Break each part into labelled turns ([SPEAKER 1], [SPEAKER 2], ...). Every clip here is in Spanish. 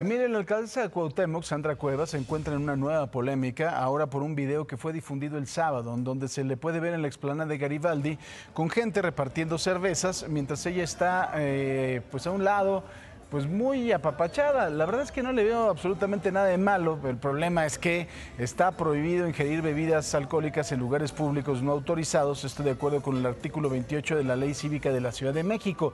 [SPEAKER 1] Miren, el alcaldesa de Cuauhtémoc, Sandra Cuevas, se encuentra en una nueva polémica, ahora por un video que fue difundido el sábado, en donde se le puede ver en la explanada de Garibaldi con gente repartiendo cervezas, mientras ella está eh, pues a un lado pues muy apapachada. La verdad es que no le veo absolutamente nada de malo. El problema es que está prohibido ingerir bebidas alcohólicas en lugares públicos no autorizados. Esto de acuerdo con el artículo 28 de la Ley Cívica de la Ciudad de México.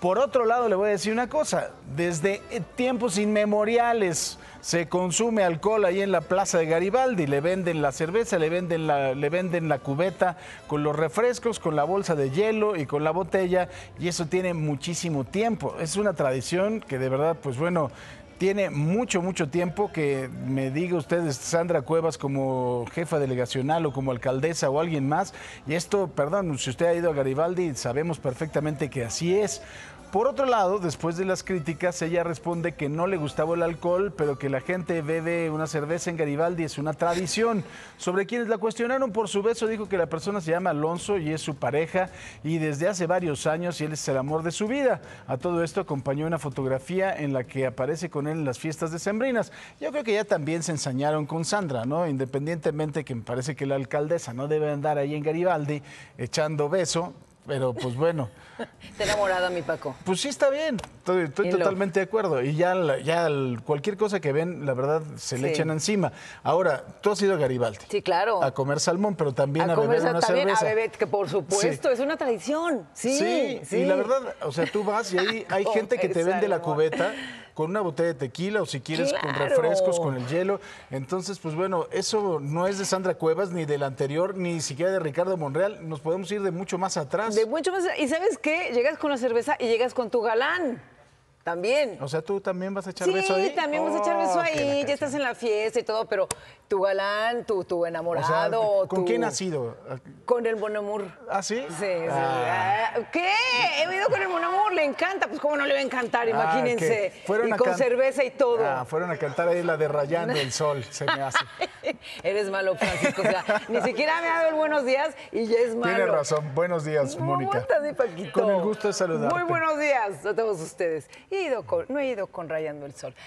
[SPEAKER 1] Por otro lado, le voy a decir una cosa. Desde tiempos inmemoriales se consume alcohol ahí en la Plaza de Garibaldi. Le venden la cerveza, le venden la, le venden la cubeta con los refrescos, con la bolsa de hielo y con la botella. Y eso tiene muchísimo tiempo. Es una tradición que de verdad, pues bueno, tiene mucho, mucho tiempo que me diga ustedes Sandra Cuevas como jefa delegacional o como alcaldesa o alguien más. Y esto, perdón, si usted ha ido a Garibaldi, sabemos perfectamente que así es. Por otro lado, después de las críticas, ella responde que no le gustaba el alcohol, pero que la gente bebe una cerveza en Garibaldi, es una tradición. Sobre quienes la cuestionaron por su beso, dijo que la persona se llama Alonso y es su pareja y desde hace varios años y él es el amor de su vida. A todo esto acompañó una fotografía en la que aparece con él en las fiestas de Sembrinas. Yo creo que ya también se ensañaron con Sandra, ¿no? Independientemente que me parece que la alcaldesa no debe andar ahí en Garibaldi echando beso, pero pues bueno.
[SPEAKER 2] Está enamorada mi Paco.
[SPEAKER 1] Pues sí, está bien. Estoy, totalmente de acuerdo. Y ya, ya cualquier cosa que ven, la verdad, se le echan encima. Ahora, tú has ido a Garibaldi.
[SPEAKER 2] Sí, claro. A
[SPEAKER 1] comer salmón, pero también a, beber una también cerveza. A beber, que por supuesto,
[SPEAKER 2] es una tradición. Sí, sí, Y la verdad, o sea, tú vas y ahí hay gente que te vende la cubeta
[SPEAKER 1] con una botella de tequila o si quieres con refrescos, con el hielo. Entonces, pues bueno, eso no es de Sandra Cuevas, ni del anterior, ni siquiera de Ricardo Monreal. Nos podemos ir de mucho más atrás. De
[SPEAKER 2] mucho más. ¿Y sabes qué? Llegas con la cerveza y llegas con tu galán. También.
[SPEAKER 1] O sea, tú también vas a echar beso ahí. Sí,
[SPEAKER 2] también vas a echar beso ahí. Ya estás en la fiesta y todo, pero tu galán, tu, tu enamorado. ¿Con quién has ido? Con el Bonamur. ¿Ah, sí? Sí, sí. Ah. Ah, ¿Qué? He ido con el Bonamur, le encanta. Pues, ¿cómo no le va a encantar? Ah, Imagínense. y con
[SPEAKER 1] cerveza y todo. fueron a cantar ahí la de Rayando el Sol, se me hace.
[SPEAKER 2] Eres malo, Francisco. ni siquiera me ha dado el buenos días
[SPEAKER 1] y ya es malo. Tiene razón. Buenos días, Mónica. Con el gusto de saludar. Muy buenos
[SPEAKER 2] días a todos ustedes. no he ido con Rayando el Sol.